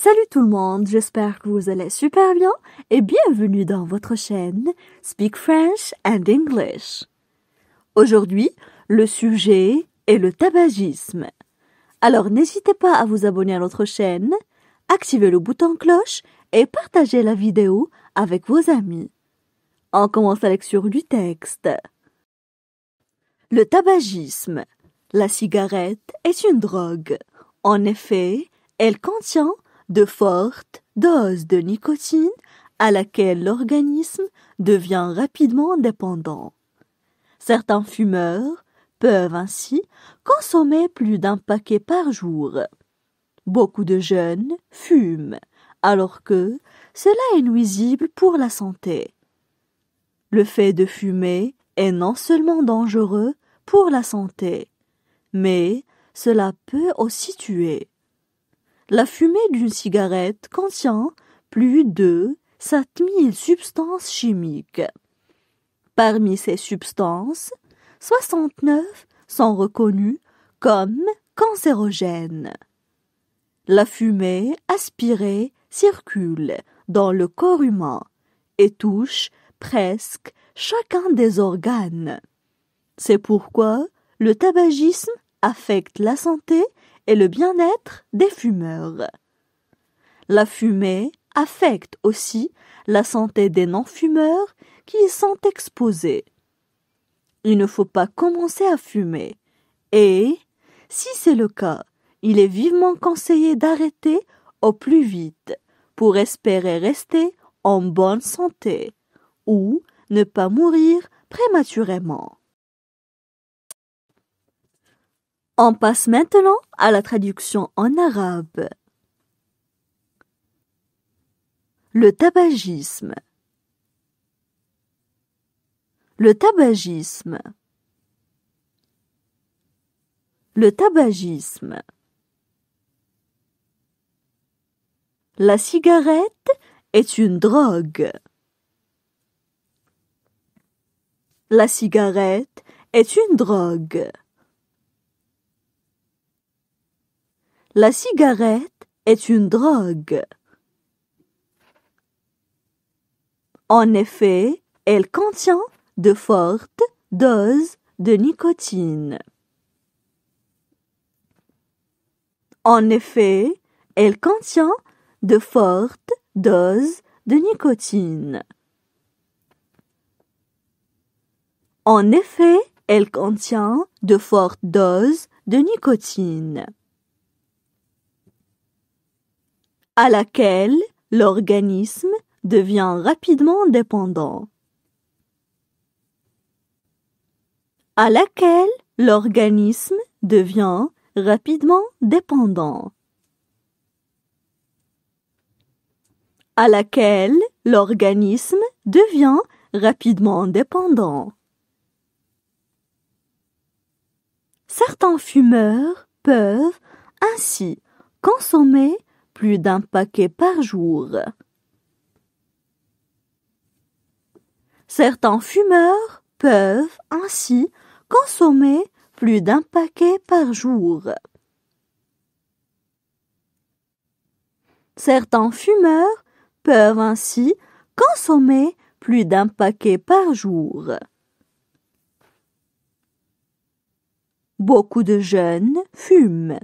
Salut tout le monde, j'espère que vous allez super bien et bienvenue dans votre chaîne Speak French and English. Aujourd'hui, le sujet est le tabagisme. Alors n'hésitez pas à vous abonner à notre chaîne, activez le bouton cloche et partagez la vidéo avec vos amis. On commence la lecture du texte. Le tabagisme. La cigarette est une drogue. En effet, elle contient de fortes doses de nicotine à laquelle l'organisme devient rapidement dépendant. Certains fumeurs peuvent ainsi consommer plus d'un paquet par jour. Beaucoup de jeunes fument, alors que cela est nuisible pour la santé. Le fait de fumer est non seulement dangereux pour la santé, mais cela peut aussi tuer. La fumée d'une cigarette contient plus de 7000 substances chimiques. Parmi ces substances, 69 sont reconnues comme cancérogènes. La fumée aspirée circule dans le corps humain et touche presque chacun des organes. C'est pourquoi le tabagisme affecte la santé et le bien-être des fumeurs. La fumée affecte aussi la santé des non-fumeurs qui y sont exposés. Il ne faut pas commencer à fumer et, si c'est le cas, il est vivement conseillé d'arrêter au plus vite pour espérer rester en bonne santé ou ne pas mourir prématurément. On passe maintenant à la traduction en arabe. Le tabagisme. Le tabagisme. Le tabagisme. La cigarette est une drogue. La cigarette est une drogue. La cigarette est une drogue. En effet, elle contient de fortes doses de nicotine. En effet, elle contient de fortes doses de nicotine. En effet, elle contient de fortes doses de nicotine. à laquelle l'organisme devient rapidement dépendant. À laquelle l'organisme devient rapidement dépendant. À laquelle l'organisme devient rapidement dépendant. Certains fumeurs peuvent ainsi consommer plus d'un paquet par jour. Certains fumeurs peuvent ainsi consommer plus d'un paquet par jour. Certains fumeurs peuvent ainsi consommer plus d'un paquet par jour. Beaucoup de jeunes fument,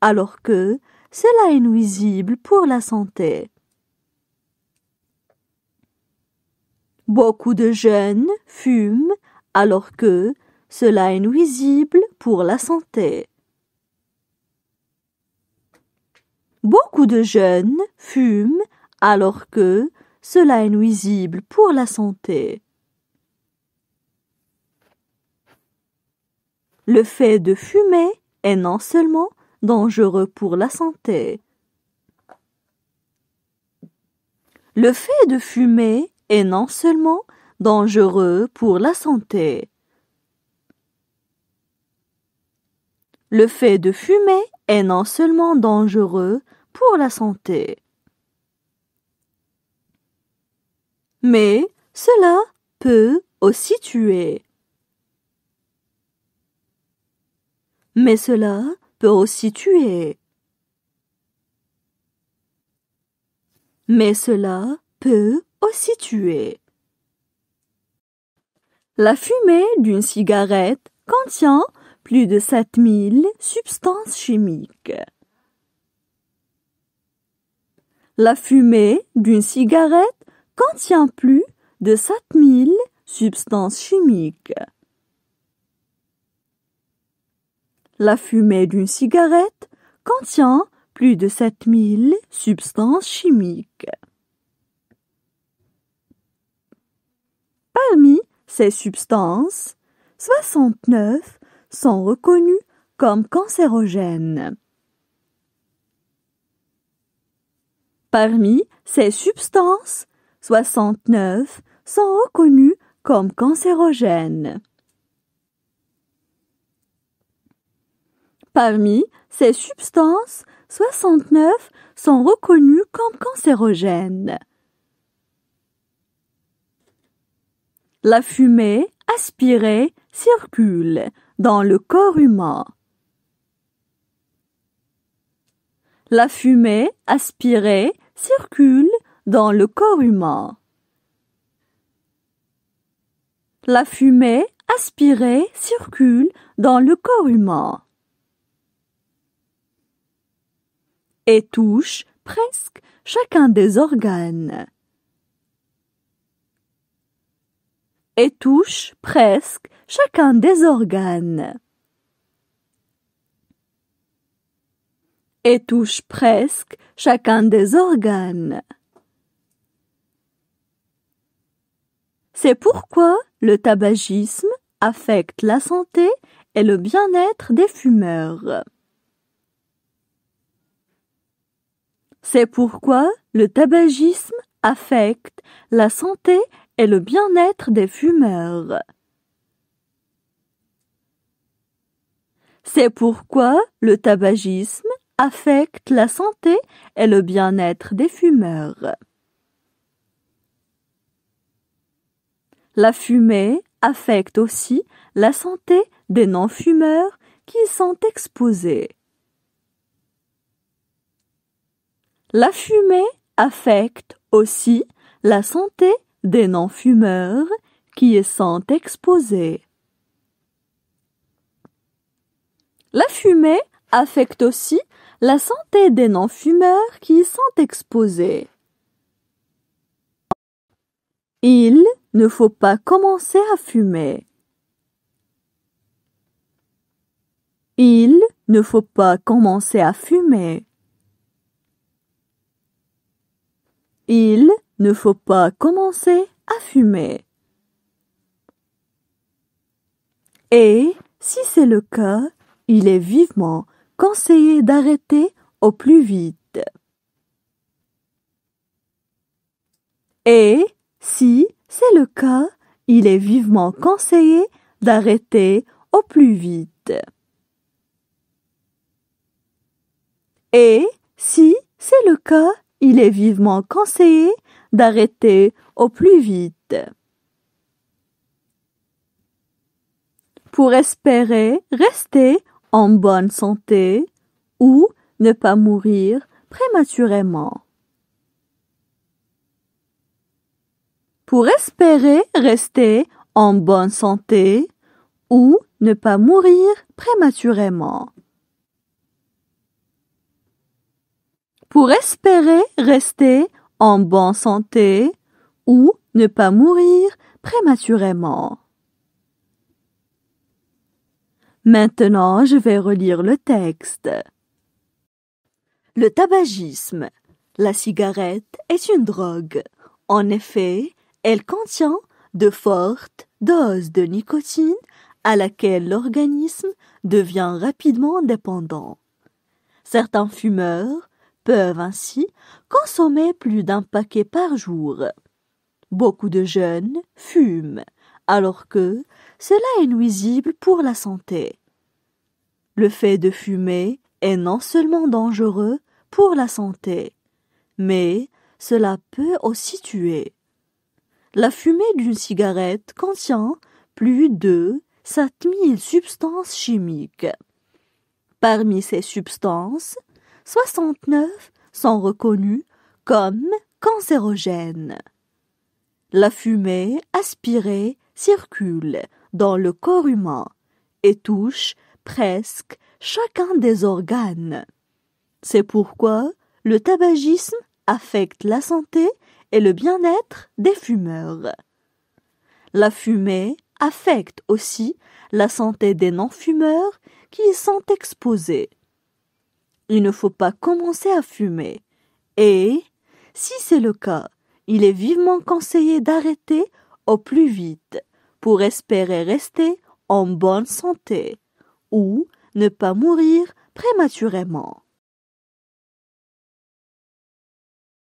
alors que cela est nuisible pour la santé. Beaucoup de jeunes fument alors que cela est nuisible pour la santé. Beaucoup de jeunes fument alors que cela est nuisible pour la santé. Le fait de fumer est non seulement dangereux pour la santé. Le fait de fumer est non seulement dangereux pour la santé. Le fait de fumer est non seulement dangereux pour la santé, mais cela peut aussi tuer. Mais cela tuer. Mais cela peut aussi tuer. La fumée d'une cigarette contient plus de 7000 substances chimiques. La fumée d'une cigarette contient plus de 7000 substances chimiques. la fumée d'une cigarette contient plus de 7000 substances chimiques. Parmi ces substances, 69 sont reconnues comme cancérogènes. Parmi ces substances, 69 sont reconnues comme cancérogènes. Parmi ces substances, 69 sont reconnues comme cancérogènes. La fumée aspirée circule dans le corps humain. La fumée aspirée circule dans le corps humain. La fumée aspirée circule dans le corps humain. et touche presque chacun des organes. Et touche presque chacun des organes. Et touche presque chacun des organes. C'est pourquoi le tabagisme affecte la santé et le bien-être des fumeurs. C'est pourquoi le tabagisme affecte la santé et le bien-être des fumeurs. C'est pourquoi le tabagisme affecte la santé et le bien-être des fumeurs. La fumée affecte aussi la santé des non-fumeurs qui sont exposés. La fumée affecte aussi la santé des non-fumeurs qui y sont exposés. La fumée affecte aussi la santé des non-fumeurs qui y sont exposés. Il ne faut pas commencer à fumer. Il ne faut pas commencer à fumer. Il ne faut pas commencer à fumer. Et, si c'est le cas, il est vivement conseillé d'arrêter au plus vite. Et, si c'est le cas, il est vivement conseillé d'arrêter au plus vite. Et, si c'est le cas, il est vivement conseillé d'arrêter au plus vite. Pour espérer rester en bonne santé ou ne pas mourir prématurément. Pour espérer rester en bonne santé ou ne pas mourir prématurément. pour espérer rester en bonne santé ou ne pas mourir prématurément. Maintenant, je vais relire le texte. Le tabagisme. La cigarette est une drogue. En effet, elle contient de fortes doses de nicotine à laquelle l'organisme devient rapidement dépendant. Certains fumeurs peuvent ainsi consommer plus d'un paquet par jour. Beaucoup de jeunes fument, alors que cela est nuisible pour la santé. Le fait de fumer est non seulement dangereux pour la santé, mais cela peut aussi tuer. La fumée d'une cigarette contient plus de 7000 substances chimiques. Parmi ces substances, 69 sont reconnus comme cancérogènes. La fumée aspirée circule dans le corps humain et touche presque chacun des organes. C'est pourquoi le tabagisme affecte la santé et le bien-être des fumeurs. La fumée affecte aussi la santé des non-fumeurs qui y sont exposés il ne faut pas commencer à fumer. Et, si c'est le cas, il est vivement conseillé d'arrêter au plus vite pour espérer rester en bonne santé ou ne pas mourir prématurément.